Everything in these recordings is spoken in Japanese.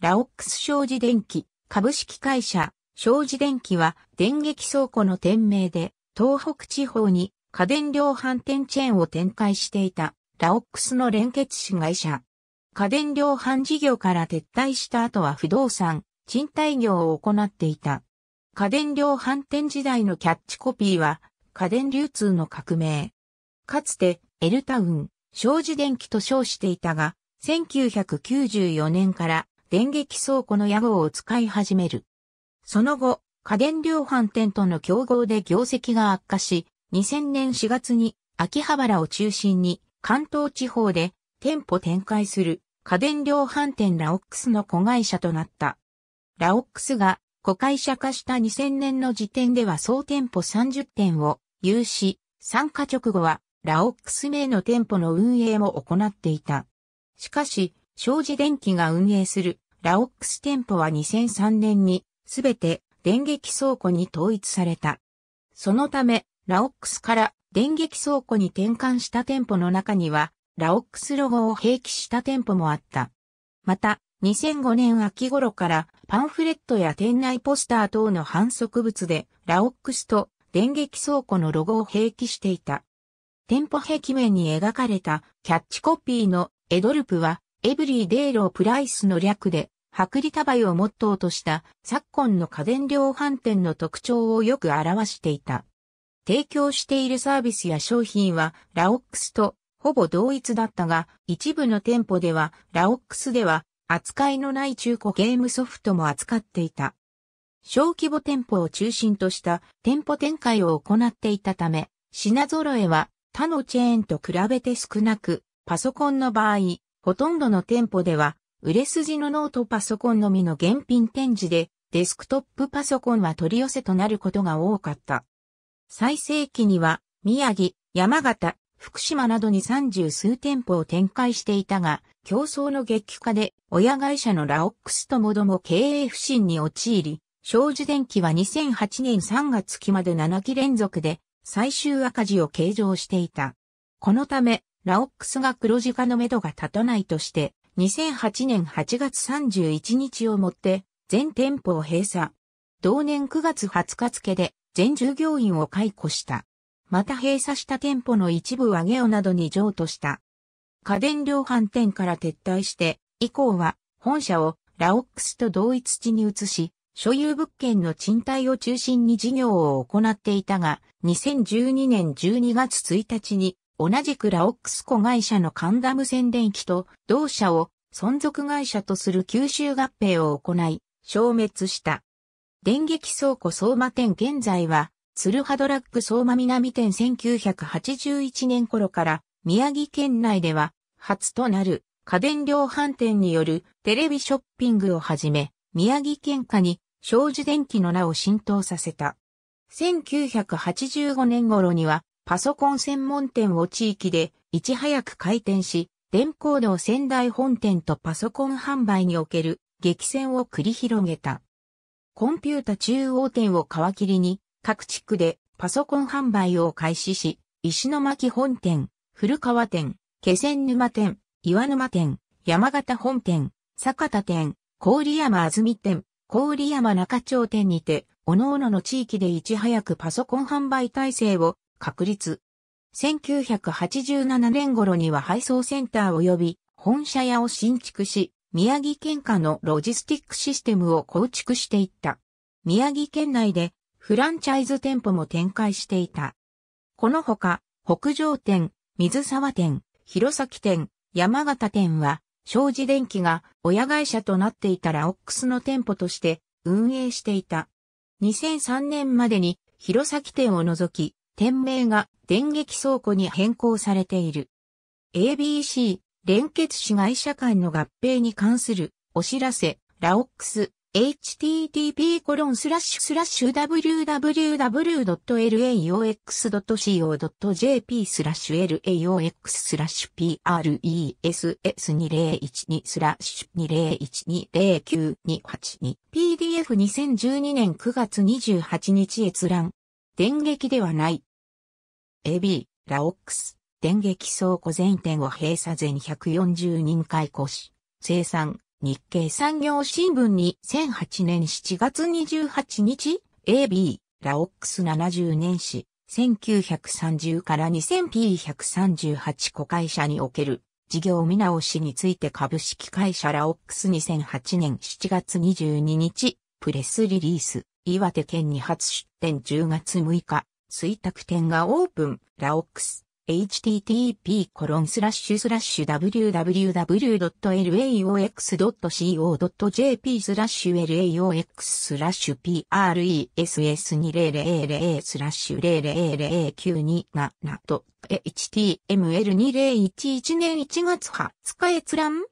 ラオックス障子電機、株式会社、障子電機は電撃倉庫の店名で、東北地方に家電量販店チェーンを展開していた、ラオックスの連結子会社。家電量販事業から撤退した後は不動産、賃貸業を行っていた。家電量販店時代のキャッチコピーは、家電流通の革命。かつて、エルタウン、障子電機と称していたが、1994年から電撃倉庫の屋号を使い始める。その後、家電量販店との競合で業績が悪化し、2000年4月に秋葉原を中心に関東地方で店舗展開する家電量販店ラオックスの子会社となった。ラオックスが子会社化した2000年の時点では総店舗30店を有し、参加直後はラオックス名の店舗の運営も行っていた。しかし、障子電機が運営するラオックス店舗は2003年にすべて電撃倉庫に統一された。そのため、ラオックスから電撃倉庫に転換した店舗の中には、ラオックスロゴを併記した店舗もあった。また、2005年秋頃からパンフレットや店内ポスター等の反則物で、ラオックスと電撃倉庫のロゴを併記していた。店舗壁面に描かれたキャッチコピーのエドルプはエブリーデイロープライスの略で、薄利多売をモットーとした昨今の家電量販店の特徴をよく表していた。提供しているサービスや商品はラオックスとほぼ同一だったが、一部の店舗ではラオックスでは扱いのない中古ゲームソフトも扱っていた。小規模店舗を中心とした店舗展開を行っていたため、品揃えは他のチェーンと比べて少なく、パソコンの場合、ほとんどの店舗では、売れ筋のノートパソコンのみの現品展示で、デスクトップパソコンは取り寄せとなることが多かった。最盛期には、宮城、山形、福島などに30数店舗を展開していたが、競争の激化で親会社のラオックスともども経営不振に陥り、商事電機は2008年3月期まで7期連続で最終赤字を計上していた。このため、ラオックスが黒字化のめどが立たないとして、2008年8月31日をもって全店舗を閉鎖。同年9月20日付で全従業員を解雇した。また閉鎖した店舗の一部はゲオなどに譲渡した。家電量販店から撤退して、以降は本社をラオックスと同一地に移し、所有物件の賃貸を中心に事業を行っていたが、2012年12月1日に同じくラオックス子会社のカンダム宣伝機と同社を存続会社とする吸収合併を行い、消滅した。電撃倉庫相馬店現在は、鶴ハドラッグ相馬南店1981年頃から宮城県内では初となる家電量販店によるテレビショッピングをはじめ、宮城県下に障子電機の名を浸透させた。1985年頃にはパソコン専門店を地域でいち早く開店し、電工の仙台本店とパソコン販売における激戦を繰り広げた。コンピュータ中央店を皮切りに、各地区でパソコン販売を開始し、石巻本店、古川店、気仙沼店、岩沼店、山形本店、酒田店、郡山あずみ店、郡山中町店にて、各々の地域でいち早くパソコン販売体制を確立。1987年頃には配送センター及び本社屋を新築し、宮城県下のロジスティックシステムを構築していった。宮城県内でフランチャイズ店舗も展開していた。このほか、北上店、水沢店、弘前店、山形店は、障子電機が親会社となっていたラオックスの店舗として運営していた。2003年までに弘前店を除き、店名が電撃倉庫に変更されている。ABC 連結市会社間の合併に関するお知らせ、ラオックス http://www.laox.co.jp スラッシュ laox スラッシュ press2012 スラッシュ20120928 PDF2012 年9月28日閲覧。電撃ではない。AB、ラオックス、電撃倉庫全店を閉鎖全140人解雇し、生産、日経産業新聞に1 0 0 8年7月28日、AB、ラオックス70年史、1930から 2000P138 子会社における事業見直しについて株式会社ラオックス2008年7月22日、プレスリリース、岩手県に初出店10月6日、水託店がオープン、ラオックス、http://www.laox.co.jp コロンススララッッシシュュスラッシュ laox スラッシュ press2000 スラッシュ000927と html2011 年1月20日閲覧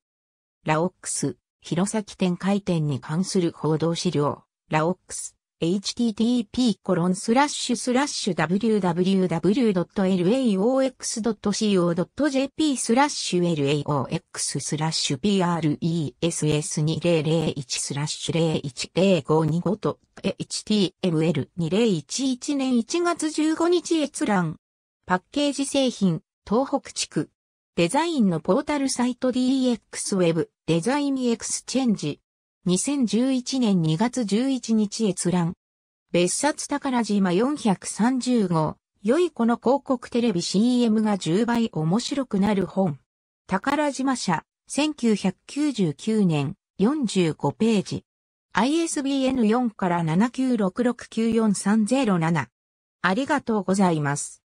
ラオックス、弘前店開店に関する報道資料、ラオックス。http://www.laox.co.jp スラッシュ laox スラッシュ press2001 スラッシュ01055と html2011 年1月15日閲覧。パッケージ製品、東北地区。デザインのポータルサイト DX ウェブ、デザインエクスチェンジ。2011年2月11日閲覧。別冊宝島430号。良い子の広告テレビ CM が10倍面白くなる本。宝島社、1999年、45ページ。ISBN4 から796694307。ありがとうございます。